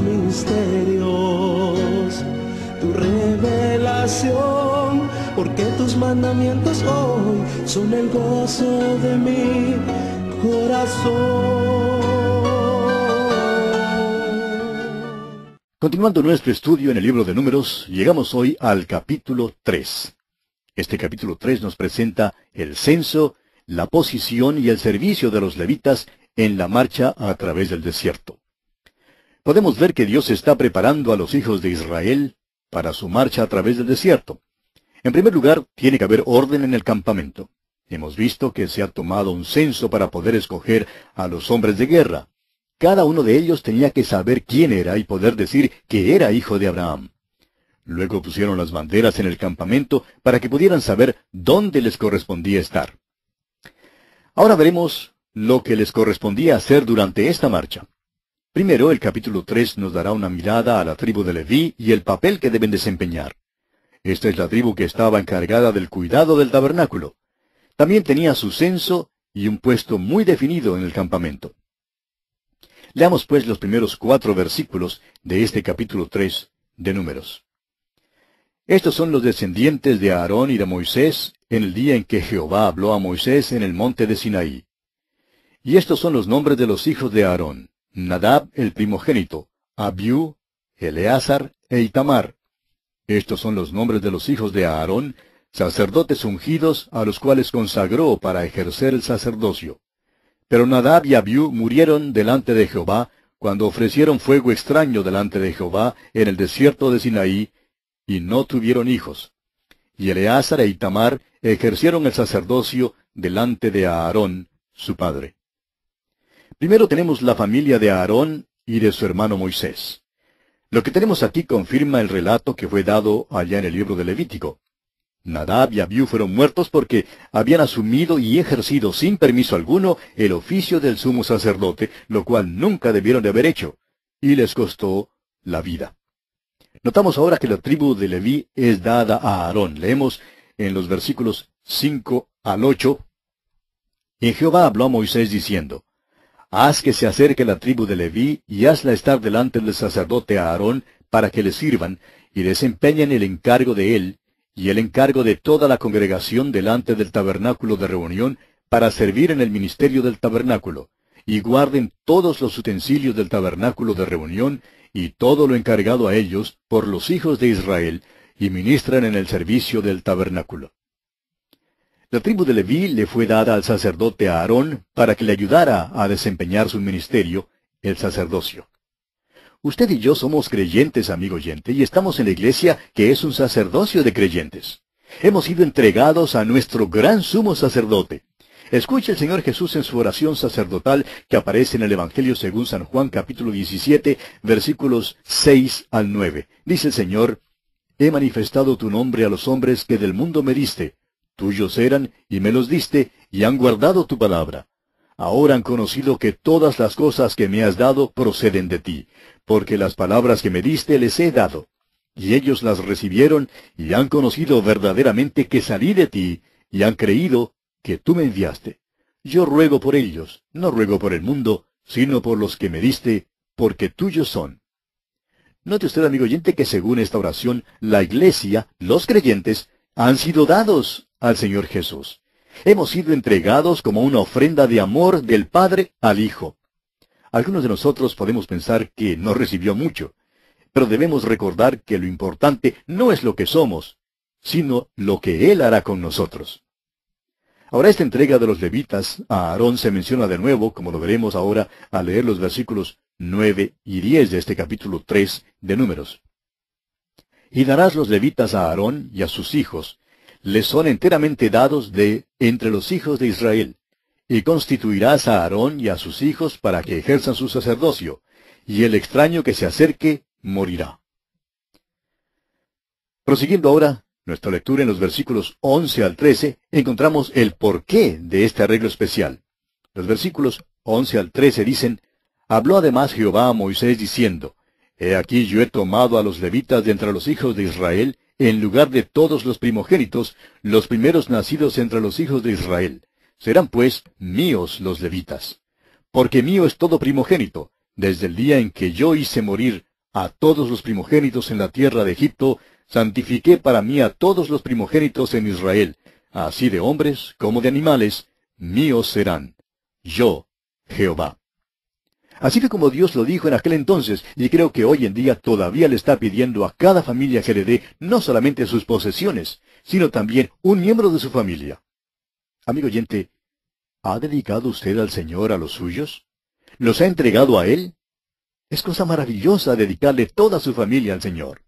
misterios, tu revelación, porque tus mandamientos hoy son el gozo de mi corazón. Continuando nuestro estudio en el libro de números, llegamos hoy al capítulo 3. Este capítulo 3 nos presenta el censo, la posición y el servicio de los levitas en la marcha a través del desierto podemos ver que Dios está preparando a los hijos de Israel para su marcha a través del desierto. En primer lugar, tiene que haber orden en el campamento. Hemos visto que se ha tomado un censo para poder escoger a los hombres de guerra. Cada uno de ellos tenía que saber quién era y poder decir que era hijo de Abraham. Luego pusieron las banderas en el campamento para que pudieran saber dónde les correspondía estar. Ahora veremos lo que les correspondía hacer durante esta marcha. Primero, el capítulo 3 nos dará una mirada a la tribu de Leví y el papel que deben desempeñar. Esta es la tribu que estaba encargada del cuidado del tabernáculo. También tenía su censo y un puesto muy definido en el campamento. Leamos pues los primeros cuatro versículos de este capítulo 3 de números. Estos son los descendientes de Aarón y de Moisés en el día en que Jehová habló a Moisés en el monte de Sinaí. Y estos son los nombres de los hijos de Aarón. Nadab el primogénito, Abiú, Eleazar e Itamar. Estos son los nombres de los hijos de Aarón, sacerdotes ungidos a los cuales consagró para ejercer el sacerdocio. Pero Nadab y Abiú murieron delante de Jehová cuando ofrecieron fuego extraño delante de Jehová en el desierto de Sinaí, y no tuvieron hijos. Y Eleazar e Itamar ejercieron el sacerdocio delante de Aarón, su padre. Primero tenemos la familia de Aarón y de su hermano Moisés. Lo que tenemos aquí confirma el relato que fue dado allá en el libro de Levítico. Nadab y Abiú fueron muertos porque habían asumido y ejercido sin permiso alguno el oficio del sumo sacerdote, lo cual nunca debieron de haber hecho, y les costó la vida. Notamos ahora que la tribu de Leví es dada a Aarón. Leemos en los versículos 5 al 8. Y Jehová habló a Moisés diciendo, Haz que se acerque la tribu de Leví y hazla estar delante del sacerdote Aarón para que le sirvan y desempeñen el encargo de él y el encargo de toda la congregación delante del tabernáculo de reunión para servir en el ministerio del tabernáculo, y guarden todos los utensilios del tabernáculo de reunión y todo lo encargado a ellos por los hijos de Israel, y ministran en el servicio del tabernáculo. La tribu de Leví le fue dada al sacerdote Aarón para que le ayudara a desempeñar su ministerio, el sacerdocio. Usted y yo somos creyentes, amigo oyente, y estamos en la iglesia que es un sacerdocio de creyentes. Hemos sido entregados a nuestro gran sumo sacerdote. Escuche el Señor Jesús en su oración sacerdotal que aparece en el Evangelio según San Juan capítulo 17, versículos 6 al 9. Dice el Señor, He manifestado tu nombre a los hombres que del mundo me diste Tuyos eran, y me los diste, y han guardado tu palabra. Ahora han conocido que todas las cosas que me has dado proceden de ti, porque las palabras que me diste les he dado. Y ellos las recibieron, y han conocido verdaderamente que salí de ti, y han creído que tú me enviaste. Yo ruego por ellos, no ruego por el mundo, sino por los que me diste, porque tuyos son. Note usted, amigo oyente, que según esta oración, la iglesia, los creyentes, han sido dados, al Señor Jesús. Hemos sido entregados como una ofrenda de amor del Padre al Hijo. Algunos de nosotros podemos pensar que no recibió mucho, pero debemos recordar que lo importante no es lo que somos, sino lo que Él hará con nosotros. Ahora esta entrega de los levitas a Aarón se menciona de nuevo, como lo veremos ahora al leer los versículos 9 y 10 de este capítulo 3 de números. Y darás los levitas a Aarón y a sus hijos, les son enteramente dados de entre los hijos de Israel, y constituirás a Aarón y a sus hijos para que ejerzan su sacerdocio, y el extraño que se acerque morirá. Prosiguiendo ahora nuestra lectura en los versículos 11 al 13, encontramos el porqué de este arreglo especial. Los versículos 11 al 13 dicen, Habló además Jehová a Moisés diciendo, He aquí yo he tomado a los levitas de entre los hijos de Israel, en lugar de todos los primogénitos, los primeros nacidos entre los hijos de Israel. Serán pues míos los levitas. Porque mío es todo primogénito, desde el día en que yo hice morir a todos los primogénitos en la tierra de Egipto, santifiqué para mí a todos los primogénitos en Israel, así de hombres como de animales, míos serán. Yo, Jehová. Así fue como Dios lo dijo en aquel entonces, y creo que hoy en día todavía le está pidiendo a cada familia que le dé no solamente sus posesiones, sino también un miembro de su familia. Amigo oyente, ¿ha dedicado usted al Señor a los suyos? ¿Los ha entregado a Él? Es cosa maravillosa dedicarle toda su familia al Señor.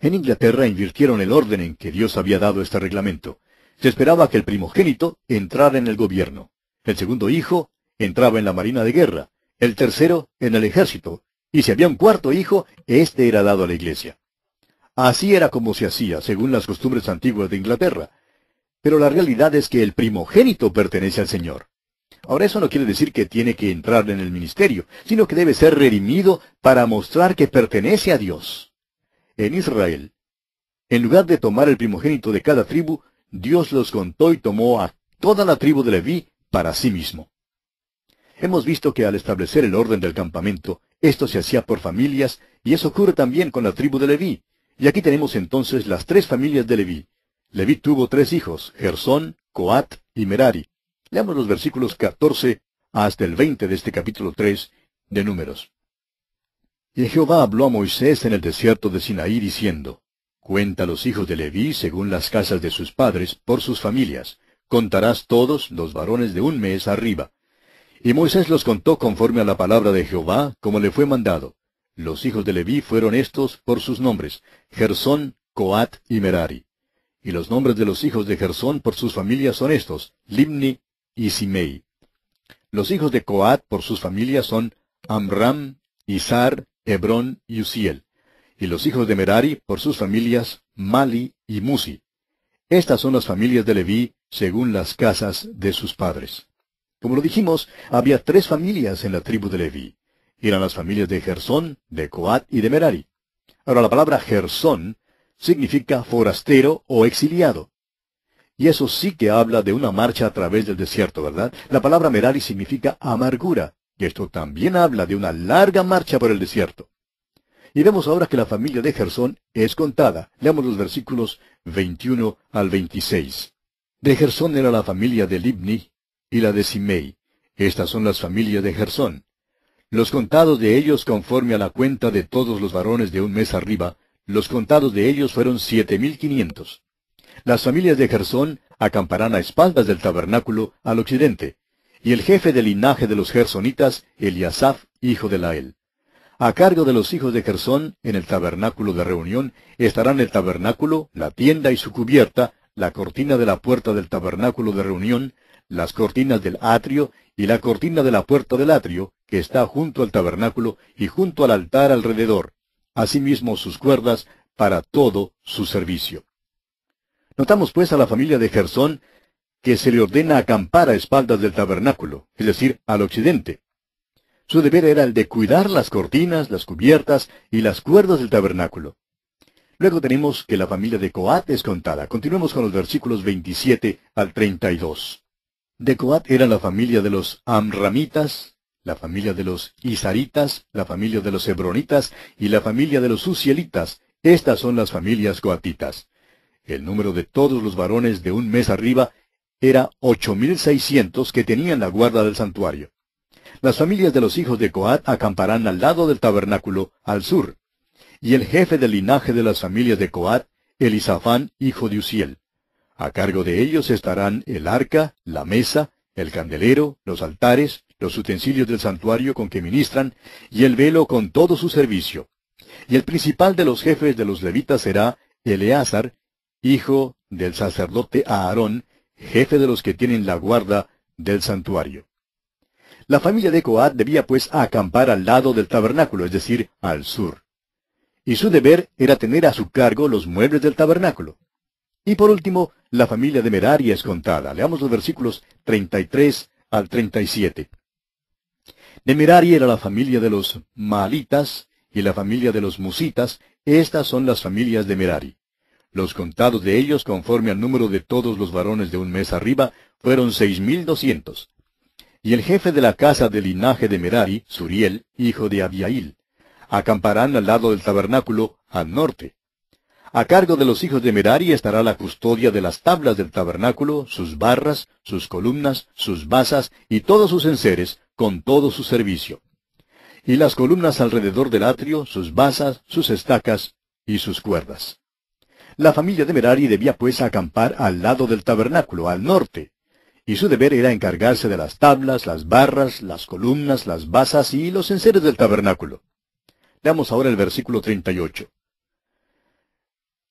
En Inglaterra invirtieron el orden en que Dios había dado este reglamento. Se esperaba que el primogénito entrara en el gobierno. El segundo hijo entraba en la Marina de Guerra el tercero en el ejército, y si había un cuarto hijo, éste era dado a la iglesia. Así era como se hacía, según las costumbres antiguas de Inglaterra. Pero la realidad es que el primogénito pertenece al Señor. Ahora eso no quiere decir que tiene que entrar en el ministerio, sino que debe ser redimido para mostrar que pertenece a Dios. En Israel, en lugar de tomar el primogénito de cada tribu, Dios los contó y tomó a toda la tribu de Leví para sí mismo. Hemos visto que al establecer el orden del campamento, esto se hacía por familias, y eso ocurre también con la tribu de Leví. Y aquí tenemos entonces las tres familias de Leví. Leví tuvo tres hijos, Gersón, Coat y Merari. Leamos los versículos 14 hasta el 20 de este capítulo 3 de Números. Y Jehová habló a Moisés en el desierto de Sinaí diciendo, Cuenta los hijos de Leví según las casas de sus padres, por sus familias. Contarás todos los varones de un mes arriba. Y Moisés los contó conforme a la palabra de Jehová, como le fue mandado. Los hijos de Leví fueron estos por sus nombres, Gersón, Coat y Merari. Y los nombres de los hijos de Gersón por sus familias son estos, Limni y Simei. Los hijos de Coat por sus familias son Amram, Isar, Hebrón y Uziel. Y los hijos de Merari por sus familias, Mali y Musi. Estas son las familias de Leví según las casas de sus padres. Como lo dijimos, había tres familias en la tribu de Leví. Eran las familias de Gersón, de Coat y de Merari. Ahora la palabra Gersón significa forastero o exiliado. Y eso sí que habla de una marcha a través del desierto, ¿verdad? La palabra Merari significa amargura, y esto también habla de una larga marcha por el desierto. Y vemos ahora que la familia de Gersón es contada. Leamos los versículos 21 al 26. De Gersón era la familia de Libni, y la de Simei. Estas son las familias de Gersón. Los contados de ellos conforme a la cuenta de todos los varones de un mes arriba, los contados de ellos fueron siete mil quinientos. Las familias de Gersón acamparán a espaldas del tabernáculo al occidente, y el jefe del linaje de los gersonitas, Eliasaf, hijo de Lael. A cargo de los hijos de Gersón, en el tabernáculo de reunión, estarán el tabernáculo, la tienda y su cubierta, la cortina de la puerta del tabernáculo de reunión, las cortinas del atrio y la cortina de la puerta del atrio, que está junto al tabernáculo y junto al altar alrededor, asimismo sus cuerdas, para todo su servicio. Notamos pues a la familia de Gersón que se le ordena acampar a espaldas del tabernáculo, es decir, al occidente. Su deber era el de cuidar las cortinas, las cubiertas y las cuerdas del tabernáculo. Luego tenemos que la familia de Coat es contada. Continuemos con los versículos 27 al 32. De Coat era la familia de los Amramitas, la familia de los Isaritas, la familia de los Hebronitas y la familia de los Uzielitas. Estas son las familias coatitas. El número de todos los varones de un mes arriba era ocho mil seiscientos que tenían la guarda del santuario. Las familias de los hijos de Coat acamparán al lado del tabernáculo, al sur. Y el jefe del linaje de las familias de Coat, Elisafán, hijo de Uziel. A cargo de ellos estarán el arca, la mesa, el candelero, los altares, los utensilios del santuario con que ministran, y el velo con todo su servicio. Y el principal de los jefes de los levitas será Eleazar, hijo del sacerdote Aarón, jefe de los que tienen la guarda del santuario. La familia de Coat debía pues acampar al lado del tabernáculo, es decir, al sur. Y su deber era tener a su cargo los muebles del tabernáculo. Y por último, la familia de Merari es contada. Leamos los versículos 33 al 37. De Merari era la familia de los Malitas, y la familia de los Musitas. Estas son las familias de Merari. Los contados de ellos, conforme al número de todos los varones de un mes arriba, fueron seis mil doscientos. Y el jefe de la casa del linaje de Merari, Suriel, hijo de Abiail, acamparán al lado del tabernáculo, al norte. A cargo de los hijos de Merari estará la custodia de las tablas del tabernáculo, sus barras, sus columnas, sus basas y todos sus enseres, con todo su servicio. Y las columnas alrededor del atrio, sus basas, sus estacas y sus cuerdas. La familia de Merari debía pues acampar al lado del tabernáculo, al norte, y su deber era encargarse de las tablas, las barras, las columnas, las basas y los enseres del tabernáculo. Veamos ahora el versículo 38.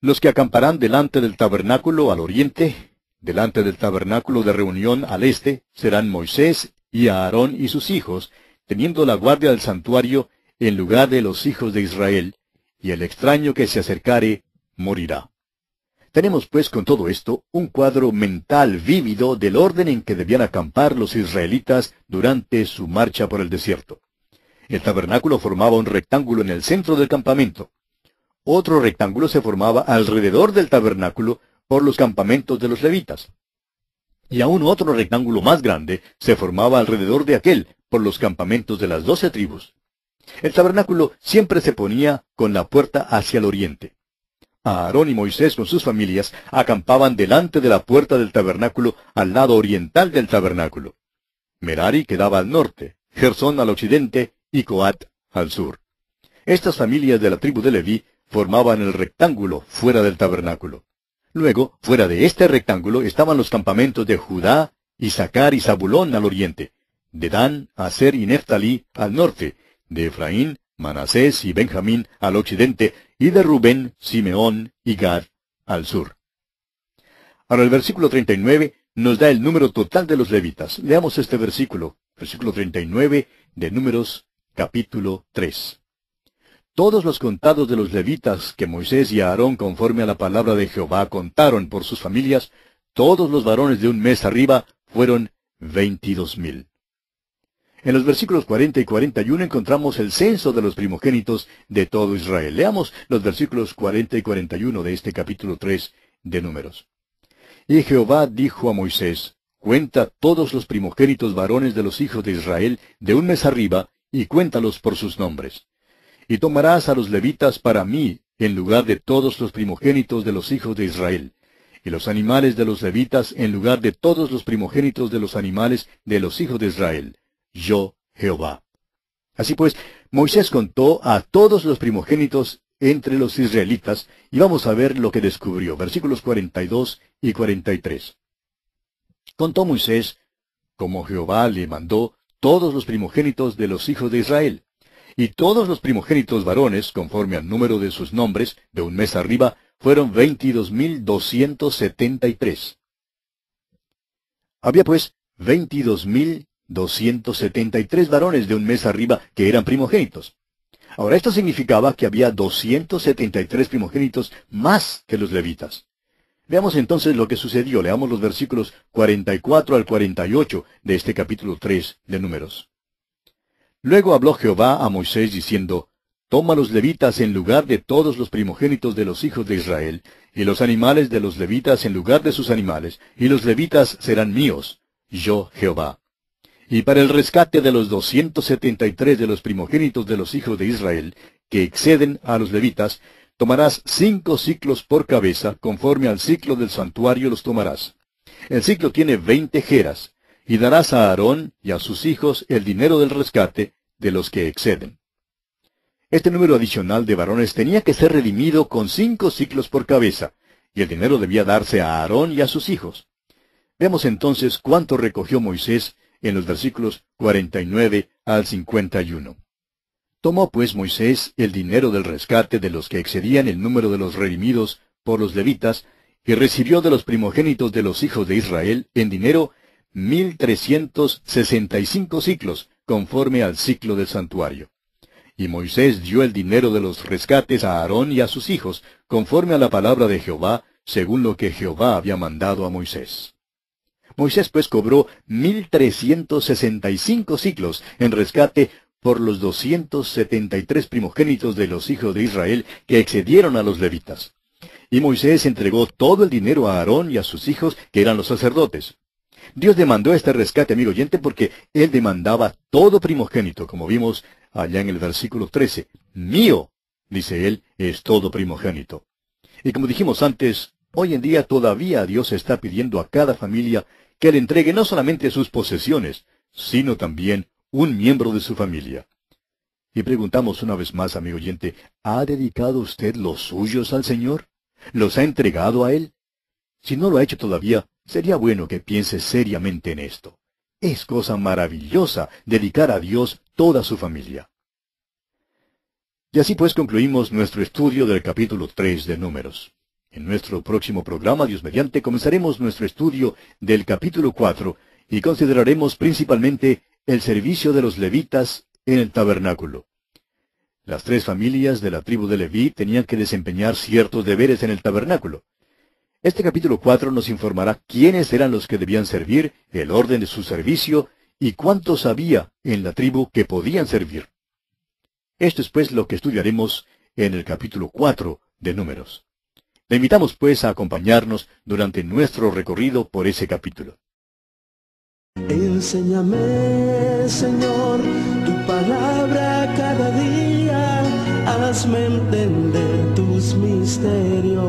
Los que acamparán delante del tabernáculo al oriente, delante del tabernáculo de reunión al este, serán Moisés y Aarón y sus hijos, teniendo la guardia del santuario en lugar de los hijos de Israel, y el extraño que se acercare morirá. Tenemos pues con todo esto un cuadro mental vívido del orden en que debían acampar los israelitas durante su marcha por el desierto. El tabernáculo formaba un rectángulo en el centro del campamento otro rectángulo se formaba alrededor del tabernáculo por los campamentos de los levitas. Y aún otro rectángulo más grande se formaba alrededor de aquel por los campamentos de las doce tribus. El tabernáculo siempre se ponía con la puerta hacia el oriente. Aarón y Moisés con sus familias acampaban delante de la puerta del tabernáculo al lado oriental del tabernáculo. Merari quedaba al norte, Gersón al occidente y Coat al sur. Estas familias de la tribu de Leví formaban el rectángulo fuera del tabernáculo. Luego, fuera de este rectángulo estaban los campamentos de Judá, Isaacar y Zabulón al oriente, de Dan, Aser y Neftalí al norte, de Efraín, Manasés y Benjamín al occidente, y de Rubén, Simeón y Gad al sur. Ahora el versículo 39 nos da el número total de los levitas. Leamos este versículo, versículo 39 de Números capítulo 3. Todos los contados de los levitas que Moisés y Aarón conforme a la palabra de Jehová contaron por sus familias, todos los varones de un mes arriba fueron veintidós mil. En los versículos 40 y 41 encontramos el censo de los primogénitos de todo Israel. Leamos los versículos 40 y 41 de este capítulo 3 de Números. Y Jehová dijo a Moisés, Cuenta todos los primogénitos varones de los hijos de Israel de un mes arriba, y cuéntalos por sus nombres y tomarás a los levitas para mí, en lugar de todos los primogénitos de los hijos de Israel, y los animales de los levitas en lugar de todos los primogénitos de los animales de los hijos de Israel. Yo, Jehová. Así pues, Moisés contó a todos los primogénitos entre los israelitas, y vamos a ver lo que descubrió, versículos 42 y 43. Contó Moisés, como Jehová le mandó, todos los primogénitos de los hijos de Israel, y todos los primogénitos varones, conforme al número de sus nombres, de un mes arriba, fueron veintidós mil doscientos setenta y tres. Había pues veintidós mil doscientos setenta y tres varones de un mes arriba que eran primogénitos. Ahora, esto significaba que había doscientos setenta y tres primogénitos más que los levitas. Veamos entonces lo que sucedió. Leamos los versículos 44 al 48 de este capítulo 3 de Números. Luego habló Jehová a Moisés diciendo, Toma los levitas en lugar de todos los primogénitos de los hijos de Israel, y los animales de los levitas en lugar de sus animales, y los levitas serán míos, yo Jehová. Y para el rescate de los doscientos setenta y tres de los primogénitos de los hijos de Israel, que exceden a los levitas, tomarás cinco ciclos por cabeza, conforme al ciclo del santuario los tomarás. El ciclo tiene veinte jeras, y darás a Aarón y a sus hijos el dinero del rescate, de los que exceden. Este número adicional de varones tenía que ser redimido con cinco ciclos por cabeza, y el dinero debía darse a Aarón y a sus hijos. Vemos entonces cuánto recogió Moisés en los versículos 49 al 51. Tomó pues Moisés el dinero del rescate de los que excedían el número de los redimidos por los levitas, y recibió de los primogénitos de los hijos de Israel en dinero mil trescientos ciclos, conforme al ciclo del santuario. Y Moisés dio el dinero de los rescates a Aarón y a sus hijos, conforme a la palabra de Jehová, según lo que Jehová había mandado a Moisés. Moisés pues cobró mil trescientos sesenta y cinco ciclos en rescate por los doscientos setenta y tres primogénitos de los hijos de Israel que excedieron a los levitas. Y Moisés entregó todo el dinero a Aarón y a sus hijos, que eran los sacerdotes. Dios demandó este rescate, amigo oyente, porque Él demandaba todo primogénito, como vimos allá en el versículo 13. Mío, dice Él, es todo primogénito. Y como dijimos antes, hoy en día todavía Dios está pidiendo a cada familia que le entregue no solamente sus posesiones, sino también un miembro de su familia. Y preguntamos una vez más, amigo oyente, ¿ha dedicado usted los suyos al Señor? ¿Los ha entregado a Él? Si no lo ha hecho todavía, sería bueno que piense seriamente en esto. Es cosa maravillosa dedicar a Dios toda su familia. Y así pues concluimos nuestro estudio del capítulo 3 de Números. En nuestro próximo programa, Dios mediante, comenzaremos nuestro estudio del capítulo 4 y consideraremos principalmente el servicio de los levitas en el tabernáculo. Las tres familias de la tribu de Leví tenían que desempeñar ciertos deberes en el tabernáculo. Este capítulo 4 nos informará quiénes eran los que debían servir, el orden de su servicio y cuántos había en la tribu que podían servir. Esto es pues lo que estudiaremos en el capítulo 4 de Números. Le invitamos pues a acompañarnos durante nuestro recorrido por ese capítulo. Enséñame, Señor, tu palabra cada día, hazme entender tus misterios